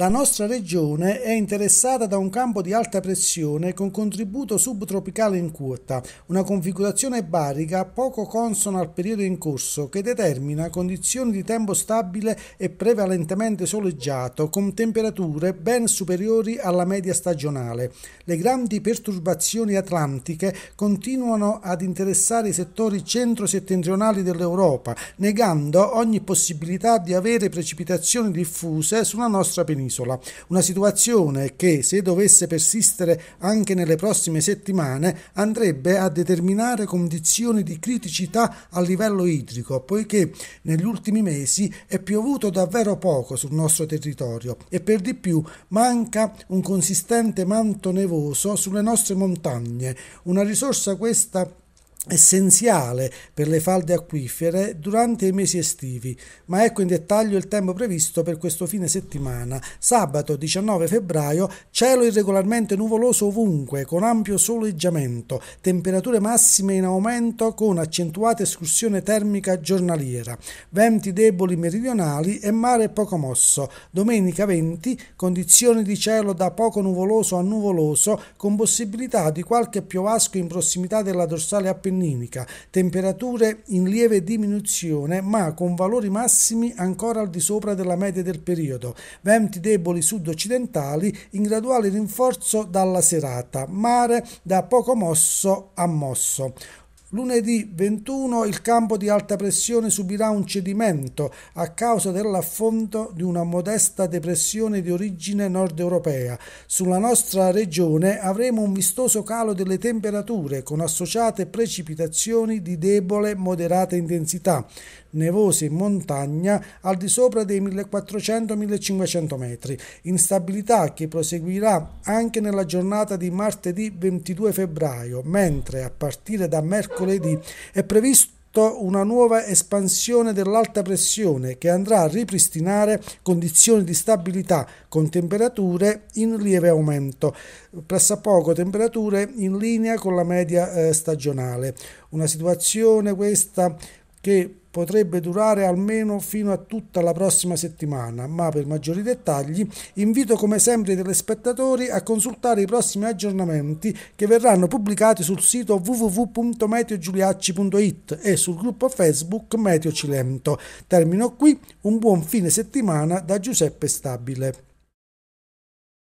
La nostra regione è interessata da un campo di alta pressione con contributo subtropicale in quota, una configurazione barica poco consona al periodo in corso che determina condizioni di tempo stabile e prevalentemente soleggiato con temperature ben superiori alla media stagionale. Le grandi perturbazioni atlantiche continuano ad interessare i settori centro-settentrionali dell'Europa, negando ogni possibilità di avere precipitazioni diffuse sulla nostra penisola sull'isola. Una situazione che, se dovesse persistere anche nelle prossime settimane, andrebbe a determinare condizioni di criticità a livello idrico, poiché negli ultimi mesi è piovuto davvero poco sul nostro territorio e per di più manca un consistente manto nevoso sulle nostre montagne, una risorsa questa essenziale per le falde acquifere durante i mesi estivi, ma ecco in dettaglio il tempo previsto per questo fine settimana. Sabato 19 febbraio cielo irregolarmente nuvoloso ovunque con ampio soleggiamento, temperature massime in aumento con accentuata escursione termica giornaliera, venti deboli meridionali e mare poco mosso. Domenica 20 condizioni di cielo da poco nuvoloso a nuvoloso con possibilità di qualche piovasco in prossimità della dorsale appena appenninica, temperature in lieve diminuzione ma con valori massimi ancora al di sopra della media del periodo, venti deboli sud-occidentali in graduale rinforzo dalla serata, mare da poco mosso a mosso. Lunedì 21 il campo di alta pressione subirà un cedimento a causa dell'affondo di una modesta depressione di origine nord europea. Sulla nostra regione avremo un vistoso calo delle temperature con associate precipitazioni di debole moderata intensità, nevose in montagna al di sopra dei 1400-1500 metri. Instabilità che proseguirà anche nella giornata di martedì 22 febbraio, mentre a partire da mercoledì mercoledì è previsto una nuova espansione dell'alta pressione che andrà a ripristinare condizioni di stabilità con temperature in lieve aumento, pressappoco temperature in linea con la media eh, stagionale. Una situazione questa che potrebbe durare almeno fino a tutta la prossima settimana, ma per maggiori dettagli invito come sempre i telespettatori a consultare i prossimi aggiornamenti che verranno pubblicati sul sito www.meteogiuliacci.it e sul gruppo Facebook Meteo Cilento. Termino qui, un buon fine settimana da Giuseppe Stabile.